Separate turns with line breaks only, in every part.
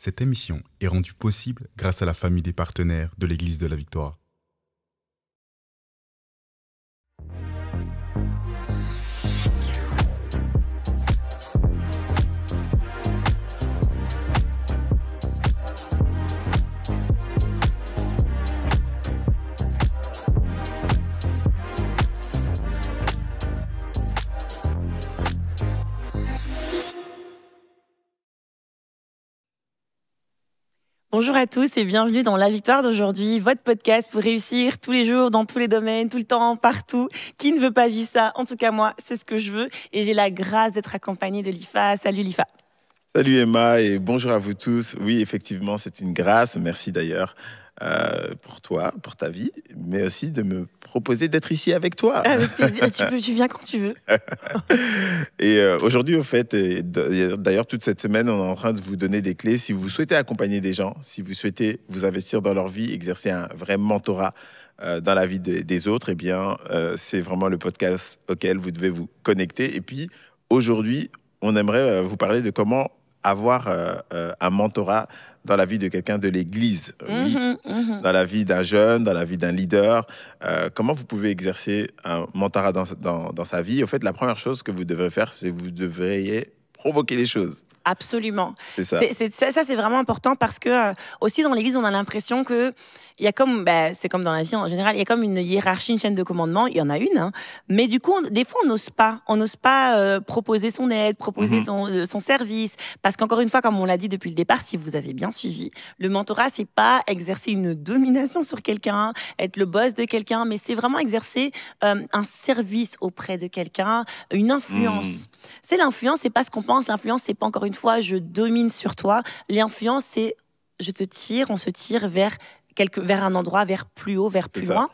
Cette émission est rendue possible grâce à la famille des partenaires de l'Église de la Victoire.
Bonjour à tous et bienvenue dans La Victoire d'aujourd'hui, votre podcast pour réussir tous les jours, dans tous les domaines, tout le temps, partout. Qui ne veut pas vivre ça En tout cas, moi, c'est ce que je veux et j'ai la grâce d'être accompagnée de l'IFA. Salut l'IFA.
Salut Emma et bonjour à vous tous. Oui, effectivement, c'est une grâce. Merci d'ailleurs euh, pour toi, pour ta vie, mais aussi de me proposer d'être ici avec toi. Avec plaisir, tu,
viens quand tu veux.
et euh, aujourd'hui, au fait, d'ailleurs toute cette semaine, on est en train de vous donner des clés si vous souhaitez accompagner des gens, si vous souhaitez vous investir dans leur vie, exercer un vrai mentorat euh, dans la vie des autres, eh bien, c'est vraiment le podcast auquel vous devez vous connecter. Et puis, aujourd'hui, on aimerait vous parler de comment avoir euh, euh, un mentorat dans la vie de quelqu'un de l'Église, mm-hmm, mm-hmm. dans la vie d'un jeune, dans la vie d'un leader. Euh, comment vous pouvez exercer un mentorat dans, dans, sa vie En fait, la première chose que vous devez faire, c'est vous devriez provoquer les choses.
Absolument. C'est ça. C'est, ça, c'est vraiment important parce que euh, aussi dans l'Église, on a l'impression que il y a comme, bah, c'est comme dans la vie en général, il y a comme une hiérarchie, une chaîne de commandement. Il y en a une, hein. mais du coup, des fois, on n'ose pas, on n'ose pas euh, proposer son aide, proposer mhm. euh, son, service, parce qu'encore une fois, comme on l'a dit depuis le départ, si vous avez bien suivi, le mentorat, c'est pas exercer une domination sur quelqu'un, être le boss de quelqu'un, mais c'est vraiment exercer un service auprès de quelqu'un, une influence. Hmm. C'est l'influence, c'est pas ce qu'on pense, l'influence, c'est pas encore une fois, je domine sur toi. L'influence, c'est je te tire, on se tire vers, quelque, vers un endroit, vers plus haut, vers plus loin.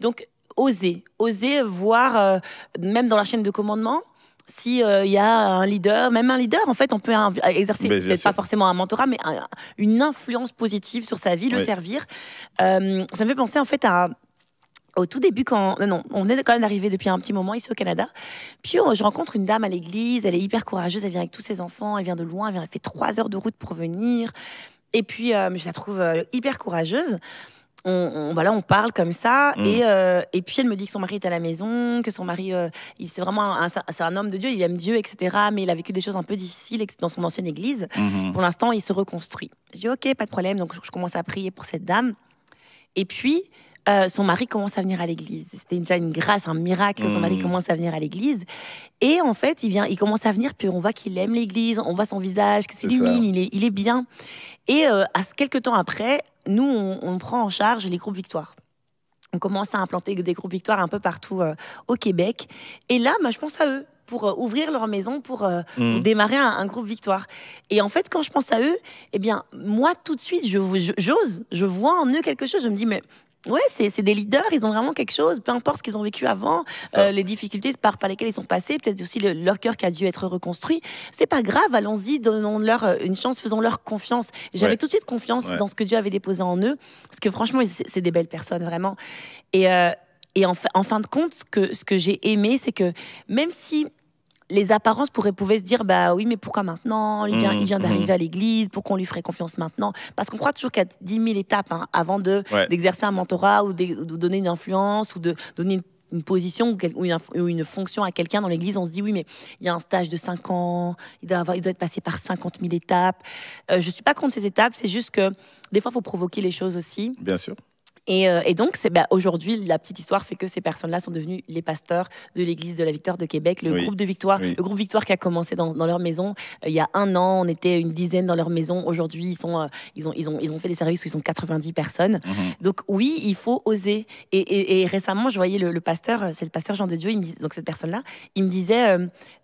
Donc, oser, oser voir, euh, même dans la chaîne de commandement, s'il euh, il y a un leader, même un leader, en fait, on peut exercer, ben, peut-être pas forcément un mentorat, mais une influence positive sur sa vie, le servir. Euh, ça me fait penser, en fait, à au tout début, quand non, on est quand même arrivé depuis un petit moment ici au Canada, puis oh, je rencontre une dame à l'église, elle est hyper courageuse, elle vient avec tous ses enfants, elle vient de loin, elle, fait trois heures de route pour venir, et puis euh, je la trouve euh, hyper courageuse. On, voilà, on parle comme ça, mm. euh, et, puis elle me dit que son mari est à la maison, que son mari, c'est vraiment un, c'est un homme de Dieu, il aime Dieu, etc. Mais il a vécu des choses un peu difficiles dans son ancienne église. Mm-hmm. Pour l'instant, il se reconstruit. Je dis ok, pas de problème, donc je commence à prier pour cette dame. Et puis, euh, son mari commence à venir à l'église. C'était déjà une grâce, un miracle son mari hmm. commence à venir à l'église. Et en fait, il vient, il commence à venir, puis on voit qu'il aime l'église, on voit son visage qu'il s'illumine, il est, il est bien. Et euh, à quelques temps après, nous, on, prend en charge les groupes victoires on commence à implanter des groupes victoires un peu partout euh, au Québec. Et là, bah, je pense à eux pour ouvrir leur maison, pour, hmm. démarrer un, groupe victoire. Et en fait, quand je pense à eux, eh bien, moi, tout de suite, j'ose, je, j'ose, je, vois en eux quelque chose. Je me dis, mais Ouais, c'est des leaders, ils ont vraiment quelque chose, peu importe ce qu'ils ont vécu avant, euh, les difficultés par, par, lesquelles ils sont passés, peut-être aussi leur cœur qui a dû être reconstruit. C'est pas grave, allons-y, donnons-leur euh, une chance, faisons-leur confiance. J'avais tout de suite confiance dans ce que Dieu avait déposé en eux, parce que franchement, c'est des belles personnes, vraiment. Et, euh, en, fin de compte, que, ce que j'ai aimé, c'est que même si les apparences pourraient pouvaient se dire bah oui mais pourquoi maintenant il vient, vient mmh, d'arriver mmh. à l'église pourquoi on lui ferait confiance maintenant parce qu'on croit toujours qu'il y a 10 000 étapes hein, avant de d'exercer un mentorat ou de, donner une influence ou de donner une position ou, une, fonction à quelqu'un dans l'église, on se dit oui, mais il y a un stage de 5 ans, il doit, avoir, il doit être passé par 50 000 étapes. Euh, je ne suis pas contre ces étapes, c'est juste que des fois, il faut provoquer les choses aussi. Bien sûr. Euh, et, donc, bah, aujourd'hui, la petite histoire fait que ces personnes-là sont devenues les pasteurs de l'Église de la Victoire de Québec, le groupe de Victoire, le groupe Victoire qui a commencé dans, leur maison euh, il y a un an. On était une dizaine dans leur maison. Aujourd'hui, ils euh, ils ont, ils ont, ils ont fait des services où ils sont 90 personnes. Mhm. Donc oui, il faut oser. Et, récemment, je voyais le, pasteur, c'est le pasteur Jean de Dieu, il donc cette personne-là, il me disait,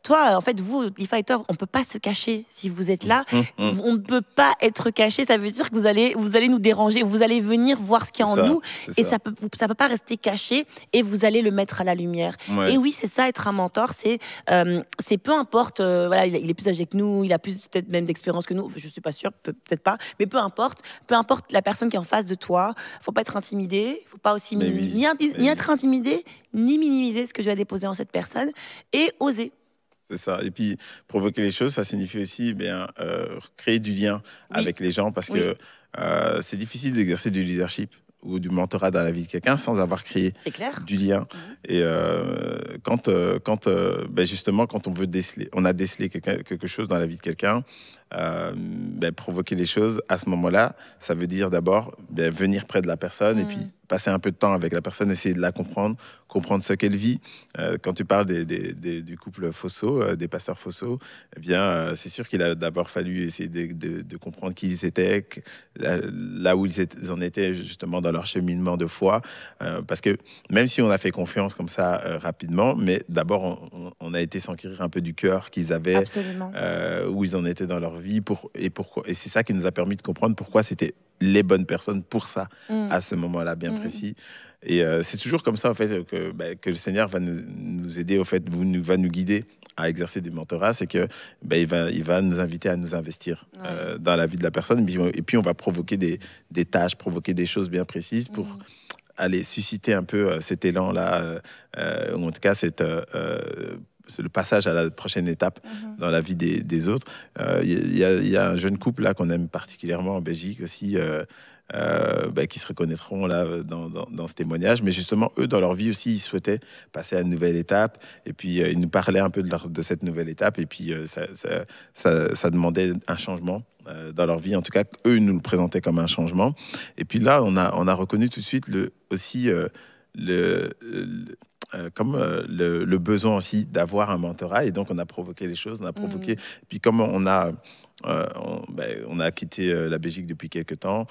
toi, en fait, vous, Lifa et on peut pas se cacher si vous êtes là. Mhm. On ne peut pas être caché. Ça veut dire que vous allez, vous allez nous déranger. Vous allez venir voir ce qu'il y a en nous et ça peut, ça peut pas rester caché et vous allez le mettre à la lumière. Et oui, c'est ça, être un mentor, c'est euh, c'est peu importe, euh, voilà, il, est plus âgé que nous, il a plus peut-être même d'expérience que nous, je suis pas sûre, peut-être pas, mais peu importe, peu importe la personne qui est en face de toi, faut pas être intimidé, faut pas aussi ni, être intimidé, ni minimiser ce que tu as déposé en cette personne et oser.
C'est ça. Et puis, provoquer les choses, ça signifie aussi eh bien, euh, créer du lien avec les gens parce que c'est difficile d'exercer du leadership ou du mentorat dans la vie de quelqu'un sans avoir créé du lien. Mhm. Et euh, quand, euh, quand euh, ben, justement, quand on veut déceler, on a décelé quelque chose dans la vie de quelqu'un, euh, ben, provoquer les choses à ce moment-là, ça veut dire d'abord ben, venir près de la personne et puis mm. passer un peu de temps avec la personne, essayer de la comprendre, comprendre ce qu'elle vit. Euh, quand tu parles des, du couple Fosso, euh, des pasteurs Fosso, eh bien, c'est sûr qu'il a d'abord fallu essayer de, comprendre qui ils étaient, là, où ils en étaient justement dans leur cheminement de foi. parce que même si on a fait confiance comme ça rapidement, mais d'abord on, on, a été s'enquérir un peu du cœur qu'ils avaient, où ils en étaient dans leur vie pour, et pourquoi. Et c'est ça qui nous a permis de comprendre pourquoi c'était les bonnes personnes pour ça mm. à ce moment-là bien mm. précis. Et euh, c'est toujours comme ça en fait que, bah, que le Seigneur va nous, aider au fait, vous, nous, va nous guider à exercer du mentorat, c'est que bah, il, va, il va nous inviter à nous investir euh, dans la vie de la personne. Et puis on va provoquer des, des tâches, provoquer des choses bien précises pour mm. aller susciter un peu euh, cet élan là, ou en tout cas cette le passage à la prochaine étape mhm. dans la vie des, autres. Il euh, y, a un jeune couple là qu'on aime particulièrement en Belgique aussi, euh, euh, bah, qui se reconnaîtront là dans, dans, ce témoignage. Mais justement, eux, dans leur vie aussi, ils souhaitaient passer à une nouvelle étape. Et puis, ils nous parlaient un peu de, cette nouvelle étape. Et puis, ça, ça, demandait un changement dans leur vie. En tout cas, eux nous le présentaient comme un changement. Et puis là, on a, on a reconnu tout de suite le, aussi le euh, comme euh, le, besoin aussi d'avoir un mentorat. Et donc, on a provoqué les choses, on a mmh. provoqué. Puis, comme on a, euh, ben, a quitté la Belgique depuis quelques temps,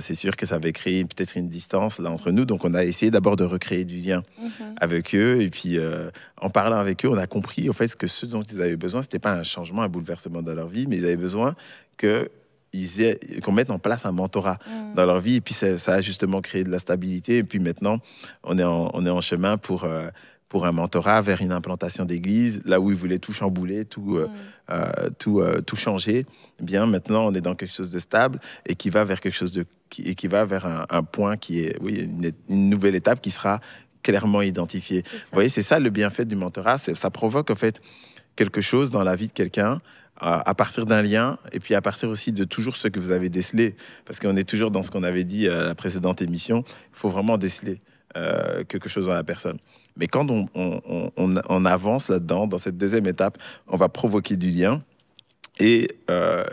c'est sûr que ça avait créé peut-être une distance là entre nous. Donc, on a essayé d'abord de recréer du lien mmh. avec eux. Et puis, en parlant avec eux, on a compris en fait que ce dont ils avaient besoin, c'était pas un changement, un bouleversement dans leur vie, mais ils avaient besoin que qu'on mette en place un mentorat mm. dans leur vie. Et puis ça, a justement créé de la stabilité. Et puis maintenant, on est en, on est en chemin pour, euh, pour un mentorat vers une implantation d'église, là où ils voulaient tout chambouler, tout, euh, mm. euh, euh tout, changer. Eh bien, maintenant, on est dans quelque chose de stable et qui va vers quelque chose de et qui va vers un, point qui est oui une, une nouvelle étape qui sera clairement identifiée. Vous voyez, c'est ça le bienfait du mentorat, ça provoque en fait quelque chose dans la vie de quelqu'un à partir d'un lien et puis à partir aussi de toujours ce que vous avez décelé, parce qu'on est toujours dans ce qu'on avait dit à la précédente émission, il faut vraiment déceler euh, quelque chose dans la personne. Mais quand on, avance là-dedans, dans cette deuxième étape, on va provoquer du lien. Et euh,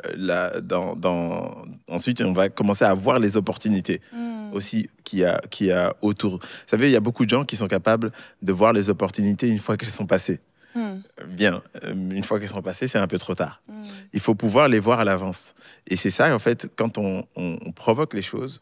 ensuite, on va commencer à voir les opportunités hmm. aussi qui a, y a autour. Vous savez, il y a beaucoup de gens qui sont capables de voir les opportunités une fois qu'elles sont passées. Hmm. bien. Euh, une fois qu'elles sont passés, c'est un peu trop tard. Hmm. Il faut pouvoir les voir à l'avance. Et c'est ça, en fait, quand on, provoque les choses,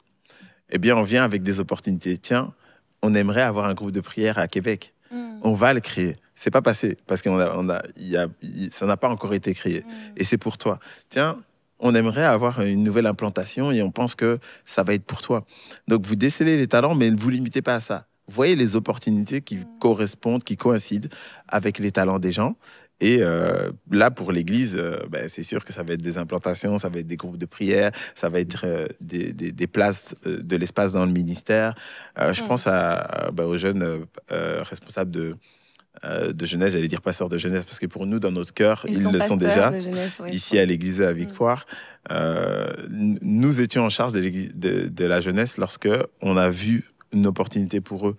eh bien, on vient avec des opportunités. Tiens, on aimerait avoir un groupe de prière à Québec. Hmm. On va le créer. C'est pas passé parce que ça n'a pas encore été créé. Et c'est pour toi. Tiens, on aimerait avoir une nouvelle implantation et on pense que ça va être pour toi. Donc vous décelez les talents, mais ne vous limitez pas à ça voyez les opportunités qui correspondent, qui coïncident avec les talents des gens. Et euh, là, pour l'Église, euh, ben, c'est sûr que ça va être des implantations, ça va être des groupes de prière, ça va être euh, des, places, de l'espace dans le ministère. je pense à, ben, aux jeunes responsables de, de jeunesse, j'allais dire pasteurs de jeunesse, parce que pour nous, dans notre cœur, ils, le sont déjà, ici à l'église à Victoire. Mm. nous étions en charge de, de la jeunesse lorsque on a vu une opportunité pour eux,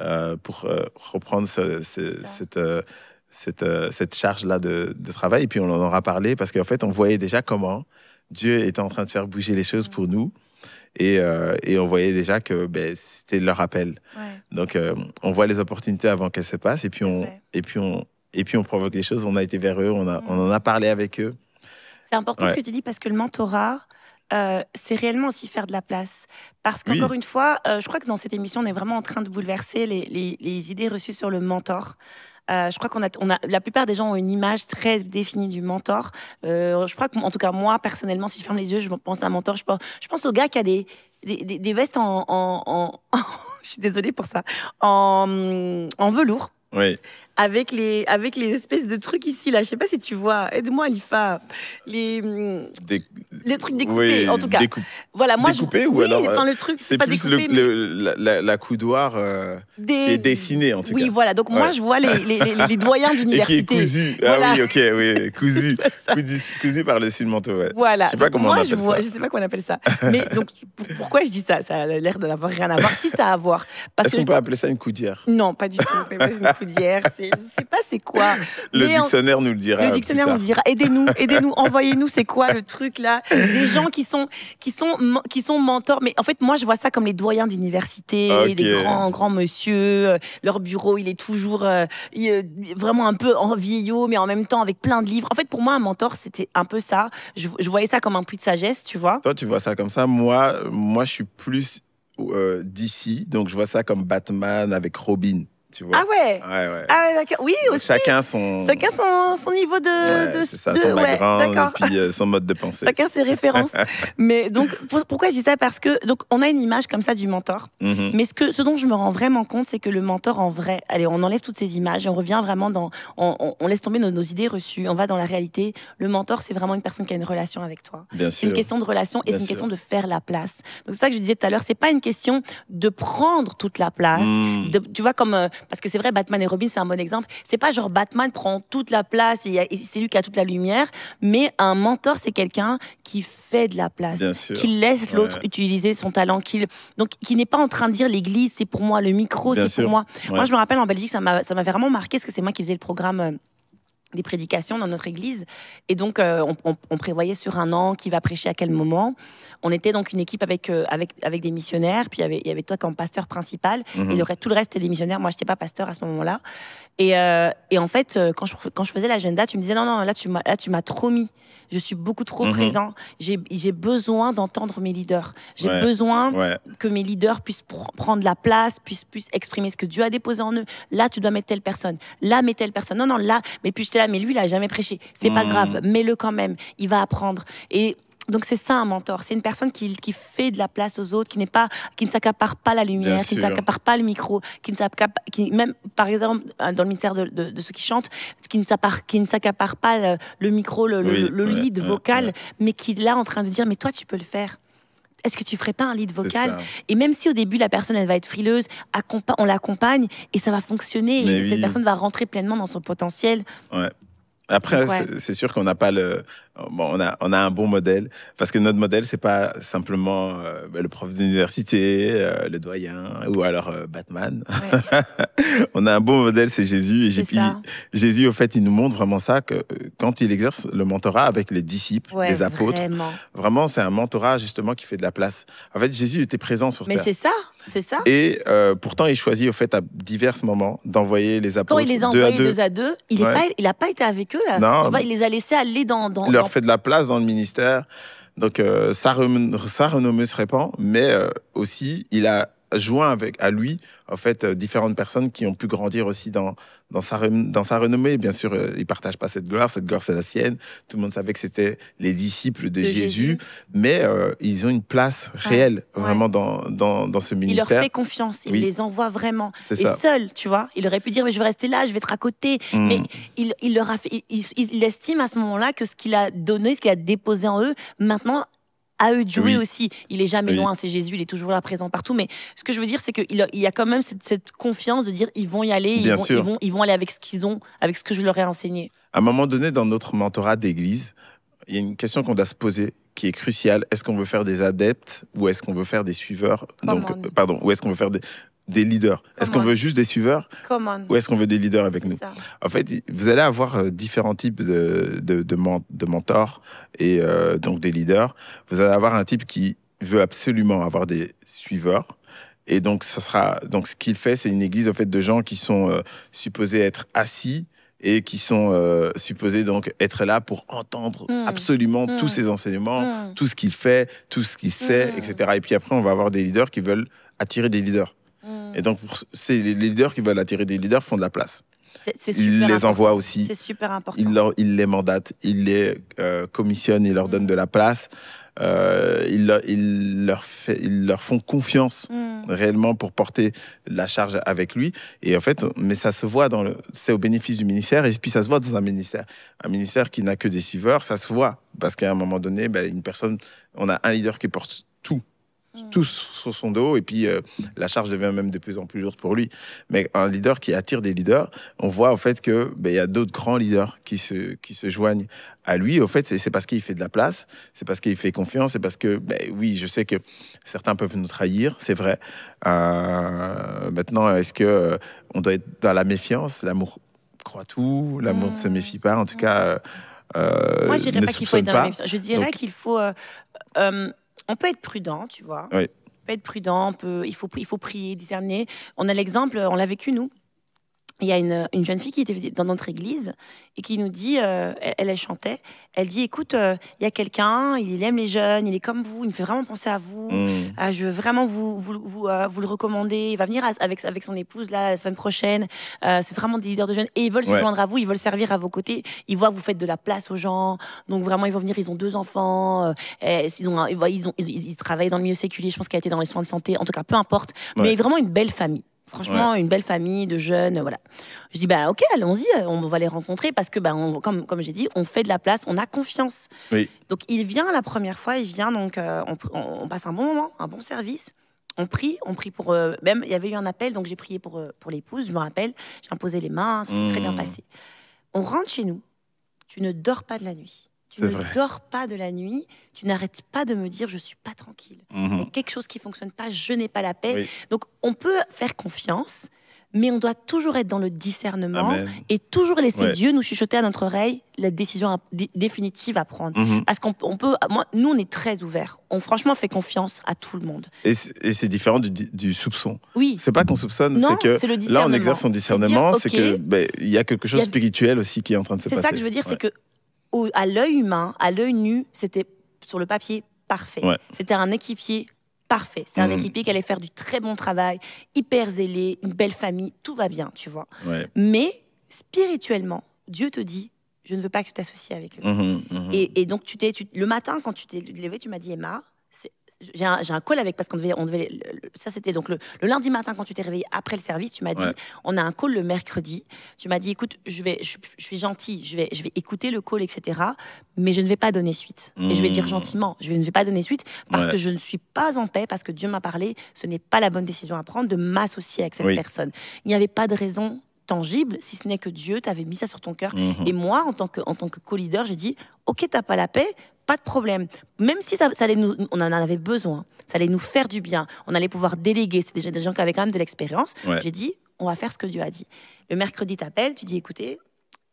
euh, pour euh, reprendre cette euh, cette, cette charge-là de, travail. Et puis on en aura parlé parce qu'en fait, on voyait déjà comment Dieu était en train de faire bouger les choses pour nous. Et, et on voyait déjà que ben, c'était leur appel. Donc on voit les opportunités avant qu'elles se passent et puis, on, et, puis on, et puis on provoque les choses. On a été vers eux, on, a, on en a parlé avec eux.
C'est important ce que tu dis parce que le mentorat, euh, c'est réellement aussi faire de la place. Parce qu'encore une fois, euh, je crois que dans cette émission, on est vraiment en train de bouleverser les, idées reçues sur le mentor. Euh, je crois qu'on a, la plupart des gens ont une image très définie du mentor. je crois qu'en tout cas, moi, personnellement, si je ferme les yeux, je pense à un mentor. Je pense, je pense au gars qui a des, vestes en, je suis désolée pour ça, en, en velours. Oui avec les, avec les espèces de trucs ici, là. Je sais pas si tu vois. Aide-moi, Alifa. Les, mm, les trucs découpés, en tout cas. Voilà, moi, je... ou oui, alors enfin, euh, le truc, c'est pas découpé.
Le, la, la, coudoir euh, est dessinée, en tout cas. Oui, voilà. Donc, moi, je vois les, les, les, doyens d'université. Et qui est cousu. Ah oui, ok, oui. Cousu. cousu, par le manteau, ouais. Voilà. Je sais pas comment on appelle ça. Je sais pas comment on appelle ça. Mais
donc, pourquoi je dis ça Ça a l'air d'avoir rien à voir. Si, ça a à voir. Est-ce qu'on peut
appeler ça une coudière
Non, pas du tout. C'est une coudière je sais pas c'est quoi. Le dictionnaire
nous le dira. Le dictionnaire nous dira.
Aidez-nous, aidez-nous, envoyez-nous, c'est quoi le truc là Des gens qui sont, qui, sont, qui sont mentors. Mais en fait, moi, je vois ça comme les doyens d'université, des grands, grands monsieur. Euh, leur bureau, il est toujours euh, euh, vraiment un peu en vieillot, mais en même temps avec plein de livres. En fait, pour moi, un mentor, c'était un peu ça. Je, voyais ça comme un puits de sagesse, tu vois.
Toi, tu vois ça comme ça. Moi, moi je suis plus d'ici, donc je vois ça comme Batman avec Robin. Ah
ouais. Ah ouais, d'accord. Oui aussi.
Chacun son. Chacun
son, son niveau de. c'est ça, son et puis
euh, son mode de pensée. Chacun ses références.
mais donc pourquoi je dis ça Parce que donc on a une image comme ça du mentor. Mm-hmm. Mais ce que ce dont je me rends vraiment compte, c'est que le mentor en vrai, allez, on enlève toutes ces images et on revient vraiment dans, on, on, laisse tomber nos, idées reçues, on va dans la réalité. Le mentor, c'est vraiment une personne qui a une relation avec toi. Bien c'est une question de relation et c'est une question de faire la place. Donc c'est ça que je disais tout à l'heure, c'est pas une question de prendre toute la place. Mm. tu vois comme euh, parce que c'est vrai, Batman et Robin, c'est un bon exemple. C'est pas genre Batman prend toute la place et, c'est lui qui a toute la lumière, mais un mentor, c'est quelqu'un qui fait de la place, qui laisse l'autre utiliser son talent, qui, donc qui n'est pas en train de dire l'église, c'est pour moi, le micro, c'est pour moi. Moi, je me rappelle en Belgique, ça m'a vraiment marqué parce que c'est moi qui faisais le programme euh, des prédications dans notre église. Et donc, euh, on, prévoyait sur un an qui va prêcher à quel moment. On était donc une équipe avec, euh, avec, avec des missionnaires, puis il y avait, il y avait toi comme pasteur principal, et mhm. le tout le reste était des missionnaires. Moi, je n'étais pas pasteur à ce moment-là. Et, euh, et, en fait, quand je, quand je faisais l'agenda, tu me disais, non, non, là, tu m'as trop mis. Je suis beaucoup trop mhm. présent. J'ai besoin d'entendre mes leaders. J'ai besoin que mes leaders puissent prendre la place, puissent, puissent exprimer ce que Dieu a déposé en eux. Là, tu dois mettre telle personne. Là, mets telle personne. Non, non, là. Mais puis, je mais lui, il a jamais prêché. C'est pas hmm. grave, mets-le quand même. Il va apprendre. Et donc c'est ça un mentor, c'est une personne qui, fait de la place aux autres, qui n'est pas, qui ne s'accapare pas la lumière, qui ne s'accapare pas le micro, qui ne s'accapare, qui même par exemple euh, dans le ministère de, ceux qui chantent, qui ne s'accapare, qui ne s'accapare pas le, micro, le, lead vocal, mais qui est là en train de dire mais toi tu peux le faire est-ce que tu ferais pas un lead vocal Et même si au début la personne elle va être frileuse, on l'accompagne et ça va fonctionner et cette personne va rentrer pleinement dans son potentiel.
Après, c'est sûr qu'on n'a pas le. on, a, un bon modèle. Parce que notre modèle, ce n'est pas simplement euh, ben, le prof d'université, euh, le doyen, ou alors euh, Batman. on a un bon modèle, c'est Jésus. Jésus, au fait, il nous montre vraiment ça, que quand il exerce le mentorat avec les disciples, les apôtres, vraiment, c'est un mentorat justement qui fait de la place. En fait, Jésus était présent sur Terre. Mais c'est
ça c'est ça.
Et euh, pourtant, il choisit au fait à divers moments d'envoyer les apôtres. Quand il les envoie deux à deux, il n'a
pas, été avec eux là. Non, il les a laissés aller dans. il leur
fait de la place dans le ministère. Donc ça euh, sa, renommée se répand, mais euh, aussi il a joint avec, à lui, en fait, euh, différentes personnes qui ont pu grandir aussi dans, dans, sa, dans sa renommée. Bien sûr, il euh, ils ne partagent pas cette gloire, cette gloire c'est la sienne. Tout le monde savait que c'était les disciples de, Jésus, mais euh, ils ont une place réelle vraiment dans, dans, dans, ce ministère. Il leur fait
confiance, il les envoie vraiment. Et seul, tu vois, il aurait pu dire, mais je vais rester là, je vais être à côté. Mm. Mais il, il, leur a il, il, estime à ce moment-là que ce qu'il a donné, ce qu'il a déposé en eux, maintenant, à eux de jouer aussi. Il est jamais loin, c'est Jésus, il est toujours là présent partout. Mais ce que je veux dire, c'est qu'il y a quand même cette, confiance de dire ils vont y aller, ils vont, ils vont, aller avec ce qu'ils ont, avec ce que je leur ai enseigné.
À un moment donné, dans notre mentorat d'église, il y a une question qu'on doit se poser qui est cruciale. Est-ce qu'on veut faire des adeptes ou est-ce qu'on veut faire des suiveurs Donc, pardon, ou est-ce qu'on veut faire des des leaders Est-ce qu'on veut juste des suiveurs Ou est-ce qu'on veut des leaders avec nous En fait, vous allez avoir euh, différents types de, mentors et euh, donc des leaders. Vous allez avoir un type qui veut absolument avoir des suiveurs. Et donc, ça sera, donc ce qu'il fait, c'est une église en fait, de gens qui sont euh, supposés être assis et qui sont supposés donc être là pour entendre hmm. absolument tous hmm. ses enseignements, hmm. tout ce qu'il fait, tout ce qu'il sait, etc. Et puis après, on va avoir des leaders qui veulent attirer des leaders. Mm. Et donc, c'est les leaders qui veulent attirer des leaders font de la place.
C'est il les envoient aussi. C'est super important.
Il, les mandate, il les euh, commissionne, leur donne mm. de la place. Euh, il, leur fait, ils leur font confiance mm. réellement pour porter la charge avec lui. Et en fait, mais ça se voit dans le, c'est au bénéfice du ministère. Et puis ça se voit dans un ministère, un ministère qui n'a que des suiveurs, ça se voit parce qu'à un moment donné, ben, une personne, on a un leader qui porte tout Mm. tous sur son dos. Et puis, euh, la charge devient même de plus en plus lourde pour lui. Mais un leader qui attire des leaders, on voit au fait que ben, il y a d'autres grands leaders qui se, qui se joignent à lui. Au fait, c'est parce qu'il fait de la place, c'est parce qu'il fait confiance, c'est parce que, ben, oui, je sais que certains peuvent nous trahir, c'est vrai. Euh, maintenant, est-ce que euh, on doit être dans la méfiance L'amour croit tout, l'amour ne se mm. méfie pas. En tout mm. cas, moi, je dirais pas qu'il faut être dans Je dirais qu'il
faut on peut être prudent, tu vois. On peut être prudent, il faut prier, discerner. On a l'exemple, on l'a vécu nous il y a une, jeune fille qui était dans notre église et qui nous dit, euh, elle, chantait, elle dit, écoute, euh, il y a quelqu'un, il aime les jeunes, il est comme vous, il me fait vraiment penser à vous, mmh. euh, je veux vraiment vous, le recommander, il va venir avec, son épouse là, la semaine prochaine, c'est vraiment des leaders de jeunes et ils veulent se joindre à vous, ils veulent servir à vos côtés, ils voient vous faites de la place aux gens, donc vraiment ils vont venir, ils ont deux enfants, ils, travaillent dans le milieu séculier, je pense qu'elle était dans les soins de santé, en tout cas peu importe, mais vraiment une belle famille. Franchement, une belle famille de jeunes, voilà. Je dis bah ok, allons-y, on va les rencontrer parce que bah, comme j'ai dit, on fait de la place, on a confiance. Donc il vient la première fois, il vient donc euh, on, passe un bon moment, un bon service. On prie, on prie pour euh, même il y avait eu un appel donc j'ai prié pour euh, pour l'épouse, je me rappelle, j'ai imposé les mains, ça très bien mmh. passé. On rentre chez nous, tu ne dors pas de la nuit. Tu ne dors pas de la nuit, tu n'arrêtes pas de me dire je suis pas tranquille. Mhm. quelque chose qui fonctionne pas, je n'ai pas la paix. Donc on peut faire confiance, mais on doit toujours être dans le discernement et toujours laisser Dieu nous chuchoter à notre oreille la décision définitive à prendre. Mhm. Parce qu'on peut, moi, nous, on est très ouverts. On franchement fait confiance à tout le monde.
Et c'est différent du, soupçon. Oui. C'est pas qu'on soupçonne, c'est que là, on exerce son discernement. C'est qu'il que ben, il y a quelque chose spirituel aussi qui est en train de se passer. C'est ça que je veux dire, c'est que
à l'œil humain, à l'œil nu, c'était sur le papier parfait. C'était un équipier parfait. C'était un mmh. équipier qui allait faire du très bon travail, hyper zélé, une belle famille, tout va bien, tu vois. Mais spirituellement, Dieu te dit je ne veux pas que tu t'associes avec lui. Mmh, mmh, et, donc, tu t'es, le matin, quand tu t'es levé, tu m'as dit Emma, j'ai un, call avec parce qu'on devait, on devait, ça c'était donc le, lundi matin quand tu t'es réveillé après le service, tu m'as dit, on a un call le mercredi. Tu m'as dit, écoute, je vais, je, suis gentil, je vais, je vais écouter le call, etc. Mais je ne vais pas donner suite. Et je vais dire mmh. gentiment, je ne vais pas donner suite parce que je ne suis pas en paix, parce que Dieu m'a parlé. Ce n'est pas la bonne décision à prendre de m'associer avec cette personne. Il n'y avait pas de raison tangible, si ce n'est que Dieu t'avait mis ça sur ton cœur. Mhm. Et moi, en tant que, en tant que co-leader, j'ai dit, ok, t'as pas la paix, pas de problème. Même si ça, allait nous, on en avait besoin, ça allait nous faire du bien, on allait pouvoir déléguer. C'est déjà des gens qui avaient quand même de l'expérience. J'ai dit, on va faire ce que Dieu a dit. Le mercredi, t'appelles, tu dis, écoutez,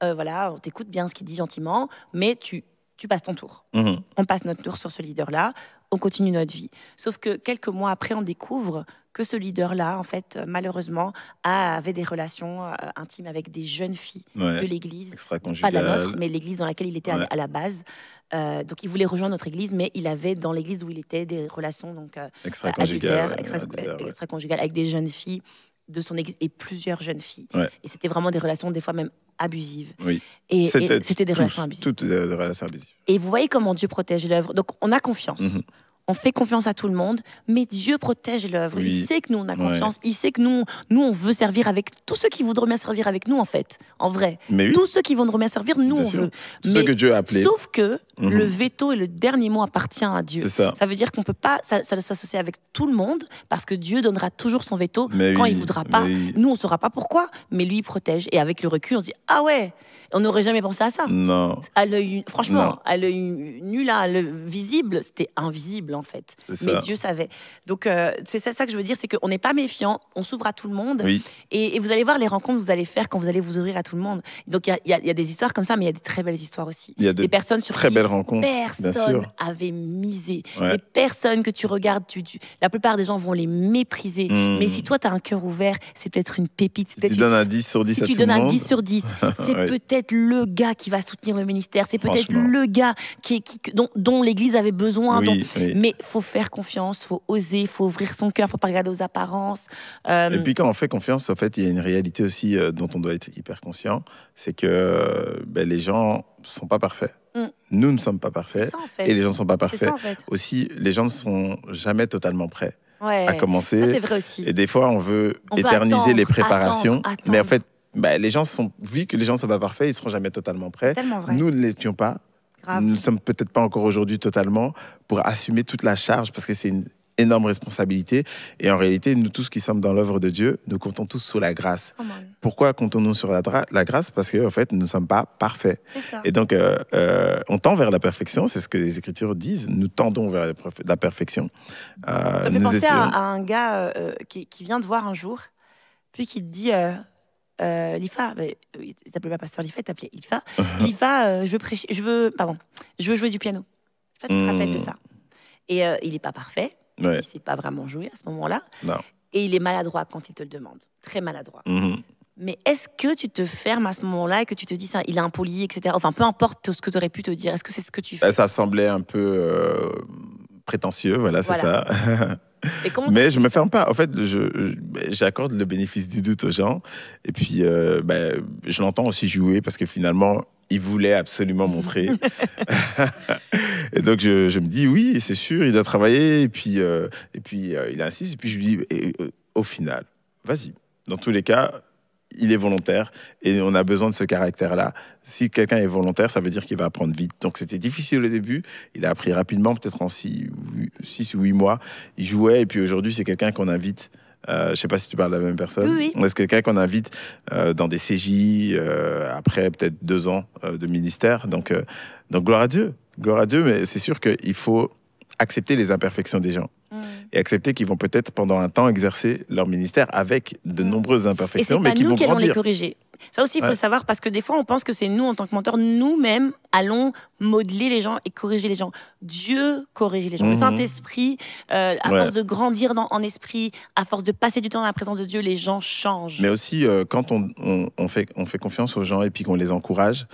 euh, voilà, on t'écoute bien ce qu'il dit gentiment, mais tu, tu passes ton tour. Mhm. On passe notre tour sur ce leader-là, on continue notre vie. Sauf que quelques mois après, on découvre que ce leader-là, en fait, euh, malheureusement, avait des relations euh, intimes avec des jeunes filles de l'Église, pas la nôtre, mais l'Église dans laquelle il était à, la base. Euh, donc, il voulait rejoindre notre Église, mais il avait dans l'Église où il était des relations donc extra-conjugales, avec des jeunes filles de son église et plusieurs jeunes filles. Et c'était vraiment des relations des fois même abusives.
Et c'était des relations abusives. Toutes des relations abusives.
Et vous voyez comment Dieu protège l'œuvre. Donc on a confiance. Mm-hmm on fait confiance à tout le monde, mais Dieu protège l'œuvre. Il sait que nous, on a confiance. Il sait que nous, nous, on veut servir avec tous ceux qui voudront bien servir avec nous, en fait, en vrai. Tous ceux qui voudront bien servir, nous, on veut. que Dieu a Sauf que mhm. le veto et le dernier mot appartient à Dieu. Ça. veut dire qu'on ne peut pas s'associer avec tout le monde, parce que Dieu donnera toujours son veto quand il il voudra pas. Nous, on ne saura pas pourquoi, mais lui, il protège. Et avec le recul, on se dit Ah ouais, on n'aurait jamais pensé à ça. Non. À franchement, à l'œil nul, à visible, c'était invisible en fait. Mais Dieu savait. Donc, euh, c'est ça, que je veux dire, c'est qu'on n'est pas méfiant, on s'ouvre à tout le monde. Et, vous allez voir les rencontres que vous allez faire quand vous allez vous ouvrir à tout le monde. Donc, il y, y, a des histoires comme ça, mais il y a des très belles histoires aussi. Il y des, personnes sur très belles rencontres. Personne avait misé. Les personnes que tu regardes, tu, la plupart des gens vont les mépriser. Hmm. Mais si toi, tu as un cœur ouvert, c'est peut-être une
pépite. tu donnes un 10 sur 10 tu donnes un 10 sur 10, c'est
peut-être le gars qui va soutenir le ministère. C'est peut-être le gars qui, qui dont, dont l'Église avait besoin. Oui, mais faut faire confiance, faut oser, faut ouvrir son cœur, faut pas regarder aux apparences. Euh, et puis
quand on fait confiance, en fait, il y a une réalité aussi euh, dont on doit être hyper conscient, c'est que ben, les gens sont pas parfaits. Mm. Nous ne sommes pas parfaits et les gens ne sont pas parfaits. Aussi, les gens ne sont jamais totalement prêts.
à commencer. Ça, c'est vrai aussi. Et des
fois, on veut éterniser les préparations, mais en fait, ben, les gens sont, vu que les gens ne sont pas parfaits, ils ne seront jamais totalement prêts. Nous ne l'étions pas. Nous ne sommes peut-être pas encore aujourd'hui totalement pour assumer toute la charge parce que c'est une énorme responsabilité. Et en réalité, nous tous qui sommes dans l'œuvre de Dieu, nous comptons tous sur la grâce. Oh Pourquoi comptons-nous sur la, grâce Parce qu'en fait, nous ne sommes pas parfaits. Et donc, euh, euh, on tend vers la perfection, c'est ce que les Écritures disent. Nous tendons vers la, perfection. Euh, Ça fait penser à,
un gars euh, qui, qui, vient te voir un jour, puis qui te dit euh, Lifa, bah, il s'appelait pas Pasteur Lifa, il Lifa. Uh-huh. Lifa, euh, je, veux je, veux, pardon, je veux jouer du piano. Je sais pas si tu te rappelles de hmm. ça. Et il n'est pas parfait, il il sait pas vraiment jouer à ce moment-là. Et il est maladroit quand il te le demande, très maladroit. Mm-hmm. Mais est-ce que tu te fermes à ce moment-là et que tu te dis, ça, il est impoli, etc. Enfin, peu importe ce que tu aurais pu te dire, est-ce que c'est ce que tu bah, fais
Ça semblait un peu prétentieux, voilà. c'est ça. mais je me ferme pas. En fait, j'accorde le bénéfice du doute aux gens. Et puis, euh, ben, je l'entends aussi jouer parce que finalement, il voulait absolument montrer. et donc, je, me dis, oui, c'est sûr, il doit travailler. Et puis, euh, et puis euh, il insiste. Et puis, je lui dis, au final, vas-y. Dans tous les cas, il est volontaire et on a besoin de ce caractère-là. Si quelqu'un est volontaire, ça veut dire qu'il va apprendre vite. Donc c'était difficile au début, il a appris rapidement, peut-être en 6 ou huit mois. Il jouait et puis aujourd'hui c'est quelqu'un qu'on invite. Euh, je ne sais pas si tu parles de la même personne. Oui. est C'est quelqu'un qu'on invite euh, dans des CJ euh, après peut-être deux ans de ministère. Donc, donc gloire à Dieu. Gloire à Dieu, mais c'est sûr qu'il faut accepter les imperfections des gens mm. et accepter qu'ils vont peut-être pendant un temps exercer leur ministère avec de mm. nombreuses imperfections, mais qui vont grandir. les corriger.
Ça aussi, il faut savoir parce que des fois, on pense que c'est nous, en tant que menteurs, nous-mêmes allons modeler les gens et corriger les gens. Dieu corrige les gens. Le mhm. Saint-Esprit, euh, à force de grandir en esprit, à force de passer du temps dans la présence de Dieu, les gens changent. Mais
aussi, euh, quand on, fait, confiance aux gens et puis qu'on les encourage,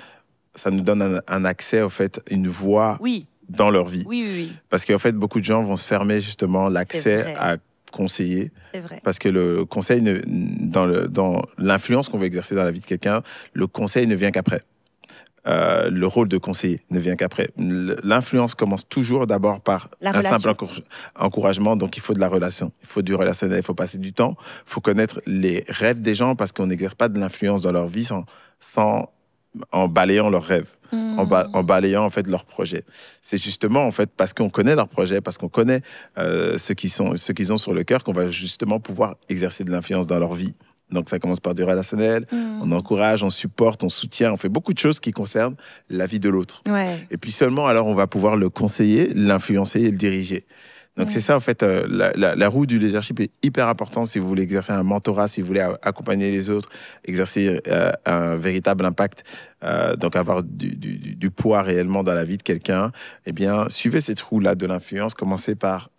ça nous donne un, accès, en fait, une voie. Oui dans leur vie. Oui, oui, oui. Parce qu'en fait, beaucoup de gens vont se fermer justement l'accès à conseiller. Vrai. Parce que le conseil, ne, dans l'influence dans qu'on veut exercer dans la vie de quelqu'un, le conseil ne vient qu'après. Euh, le rôle de conseiller ne vient qu'après. L'influence commence toujours d'abord par un simple encouragement, donc il faut de la relation, il faut du relationnel, il faut passer du temps, il faut connaître les rêves des gens parce qu'on n'exerce pas de l'influence dans leur vie sans en balayant leurs rêves. Hmm. en, balayant en fait leur projet. C'est justement en fait parce qu'on connaît leur projet, parce qu'on connaît euh, ce qu'ils ont sur le cœur, qu'on va justement pouvoir exercer de l'influence dans leur vie. Donc ça commence par du relationnel, hmm. on encourage, on supporte, on soutient, on fait beaucoup de choses qui concernent la vie de l'autre. Et puis seulement alors on va pouvoir le conseiller, l'influencer et le diriger. Donc c'est ça, en fait, euh, la, roue du leadership est hyper importante si vous voulez exercer un mentorat, si vous voulez accompagner les autres, exercer euh, un véritable impact, euh, donc avoir du, poids réellement dans la vie de quelqu'un. Eh bien, suivez cette roue-là de l'influence, commencez par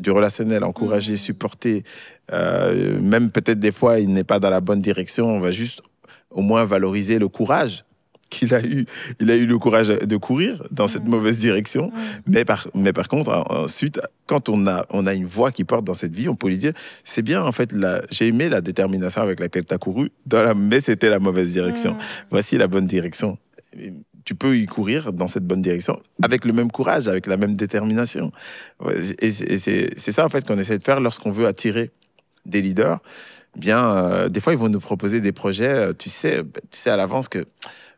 du relationnel, encourager, mm. supporter, même peut-être des fois il n'est pas dans la bonne direction, on va juste au moins valoriser le courage qu'il a eu, il a eu le courage de courir dans cette mm. mauvaise direction. Mm. Mais, par, mais par contre, ensuite, quand on a, on a une voix qui porte dans cette vie, on peut lui dire, c'est bien, en fait, j'ai aimé la détermination avec laquelle tu as couru, dans la, mais c'était la mauvaise direction. Mm. Voici la bonne direction. Tu peux y courir dans cette bonne direction avec le même courage, avec la même détermination. Et c'est ça, en fait, qu'on essaie de faire lorsqu'on veut attirer des leaders bien, euh, des fois, ils vont nous proposer des projets. Euh, tu sais, tu sais à l'avance que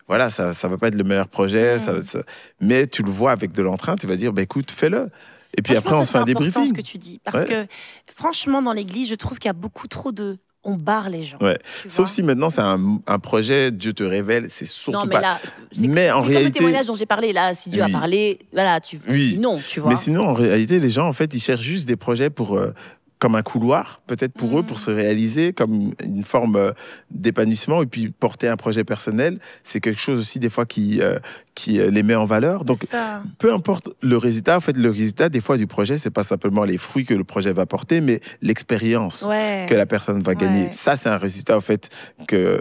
voilà, ça ne va pas être le meilleur projet, mm. ça, mais tu le vois avec de l'entrain, tu vas dire, bah, écoute, fais-le. Et puis après, on se fait un débriefing. ce que tu dis. Parce que
franchement, dans l'église, je trouve qu'il y a beaucoup trop de on barre les gens.
Sauf si maintenant c'est un, projet, Dieu te révèle, c'est surtout non, mais pas. Là, mais en réalité, le témoignage
dont j'ai parlé là, si Dieu a parlé, voilà, tu. Non, tu vois. Mais
sinon, en réalité, les gens en fait, ils cherchent juste des projets pour euh, comme un couloir, peut-être pour eux, pour mmh. se réaliser, comme une forme euh, d'épanouissement et puis porter un projet personnel. C'est quelque chose aussi, des fois, qui, euh, qui euh, les met en valeur. Donc, peu importe le résultat, en fait, le résultat, des fois, du projet, c'est pas simplement les fruits que le projet va porter, mais l'expérience que la personne va gagner. Ça, c'est un résultat, en fait, que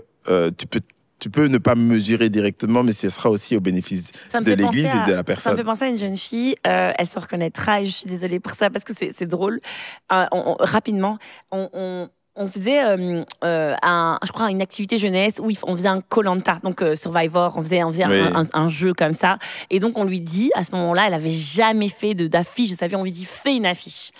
tu peux tu peux ne pas mesurer directement, mais ce sera aussi au bénéfice de l'Église et de la personne. Ça me fait penser
à une jeune fille, euh, elle se reconnaîtra, et je suis désolée pour ça, parce que c'est drôle. Euh, rapidement, on, faisait, euh, je crois, une activité jeunesse où on faisait un Colanta, donc Survivor, on faisait, un, jeu comme ça. Et donc, on lui dit, à ce moment-là, elle avait jamais fait d'affiche vous savez, on lui dit, fais une affiche.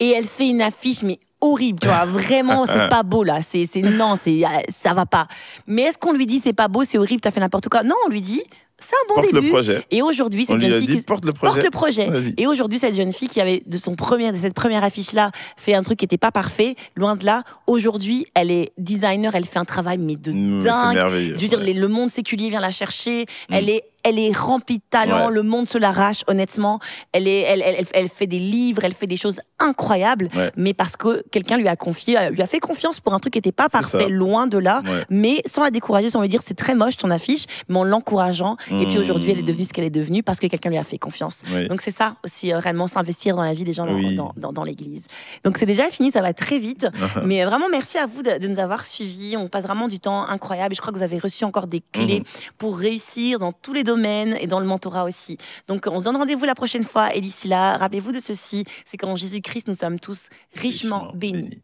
Et elle fait une affiche, mais horrible, tu vois. Vraiment, c'est pas beau là. C'est, c'est non, c'est ça va pas. Mais est-ce qu'on lui dit c'est pas beau, c'est horrible, t'as fait n'importe quoi Non, on lui dit c'est un bon porte Le projet. Et aujourd'hui, cette jeune fille porte le projet. Et aujourd'hui, cette jeune fille qui avait de son premier, de cette première affiche là, fait un truc qui n'était pas parfait. Loin de là, aujourd'hui, elle est designer, elle fait un travail mais de mmh, dingue. Je dire, le monde séculier vient la chercher. Mmh. Elle est elle est remplie de talent, le monde se l'arrache, honnêtement. Elle, est, elle, fait des livres, elle fait des choses incroyables, mais parce que quelqu'un lui a confié, euh, lui a fait confiance pour un truc qui n'était pas parfait, loin de là, mais sans la décourager, sans lui dire c'est très moche ton affiche, mais en l'encourageant. Et puis mmh. aujourd'hui, elle est devenue ce qu'elle est devenue parce que quelqu'un lui a fait confiance. Donc c'est ça aussi, euh, réellement, s'investir dans la vie des gens dans, l'église. Donc c'est déjà fini, ça va très vite, mais vraiment merci à vous de, nous avoir suivis. On passe vraiment du temps incroyable et je crois que vous avez reçu encore des clés mmh. pour réussir dans tous les domaines et dans le mentorat aussi. Donc on se donne rendez-vous la prochaine fois et d'ici là, rappelez-vous de ceci, c'est qu'en Jésus-Christ, nous sommes tous richement, bénis.